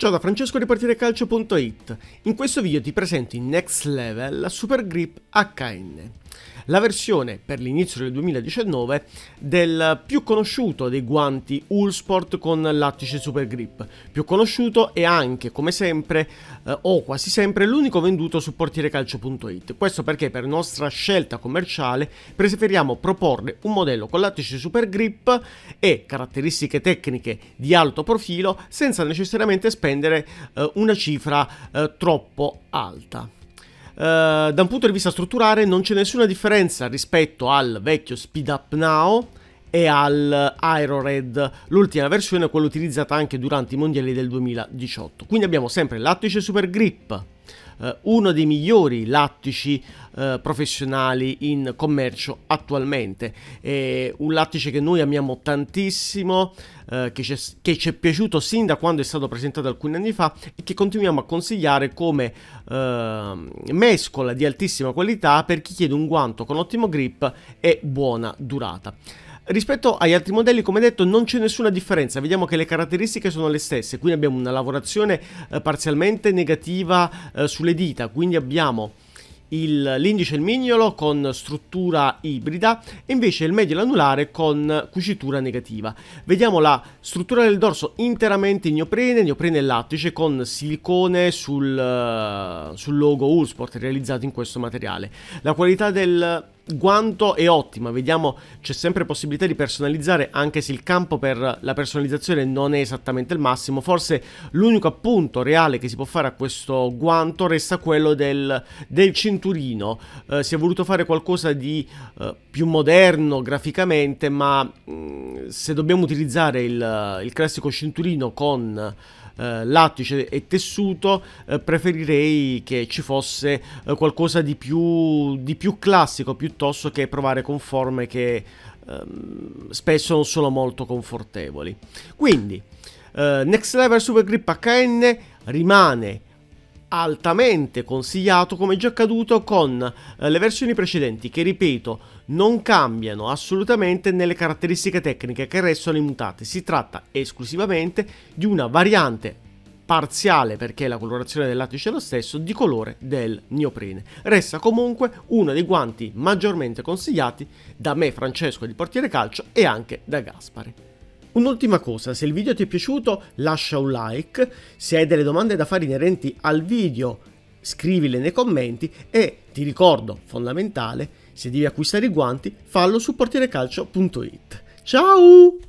Ciao da Francesco di PartireCalcio.it. In questo video ti presento in Next Level la Super Grip HN la versione per l'inizio del 2019 del più conosciuto dei guanti Ulsport con lattice super grip, più conosciuto e anche come sempre eh, o quasi sempre l'unico venduto su portierecalcio.it. Questo perché per nostra scelta commerciale preferiamo proporre un modello con lattice super grip e caratteristiche tecniche di alto profilo senza necessariamente spendere eh, una cifra eh, troppo alta. Eh, da un punto di vista strutturale non c'è nessuna differenza rispetto al vecchio Speed Up Now e al Aerored, l'ultima versione, quella utilizzata anche durante i mondiali del 2018. Quindi abbiamo sempre l'attice Super Grip, eh, uno dei migliori lattici eh, professionali in commercio attualmente. È un lattice che noi amiamo tantissimo, eh, che, ci è piaciuto sin da quando è stato presentato alcuni anni fa e che continuiamo a consigliare come eh, mescola di altissima qualità per chi chiede un guanto con ottimo grip e buona durata. Rispetto agli altri modelli, come detto, non c'è nessuna differenza, vediamo che le caratteristiche sono le stesse, Qui abbiamo una lavorazione eh, parzialmente negativa eh, sulle dita, quindi abbiamo l'indice e il mignolo con struttura ibrida e invece il medio e l'anulare con cucitura negativa. Vediamo la struttura del dorso interamente in neoprene, neoprene e lattice con silicone sul, eh, sul logo Ulsport realizzato in questo materiale. La qualità del guanto è ottima. Vediamo, c'è sempre possibilità di personalizzare, anche se il campo per la personalizzazione non è esattamente il massimo. Forse l'unico appunto reale che si può fare a questo guanto resta quello del, del cinturino. Eh, si è voluto fare qualcosa di eh, più moderno graficamente, ma mh, mm, se dobbiamo utilizzare il, il classico cinturino con eh, lattice e tessuto, eh, preferirei che ci fosse eh, qualcosa di più, di più, classico piuttosto che provare con forme che ehm, spesso non sono molto confortevoli. Quindi, eh, Next Level Super Grip HN rimane altamente consigliato come già accaduto con eh, le versioni precedenti che ripeto non cambiano assolutamente nelle caratteristiche tecniche che restano immutate si tratta esclusivamente di una variante parziale perché la colorazione del lattice è lo stesso di colore del neoprene resta comunque uno dei guanti maggiormente consigliati da me Francesco di Portiere Calcio e anche da Gaspari Un'ultima cosa, se il video ti è piaciuto lascia un like, se hai delle domande da fare inerenti al video scrivile nei commenti e ti ricordo, fondamentale, se devi acquistare i guanti fallo su portierecalcio.it. Ciao!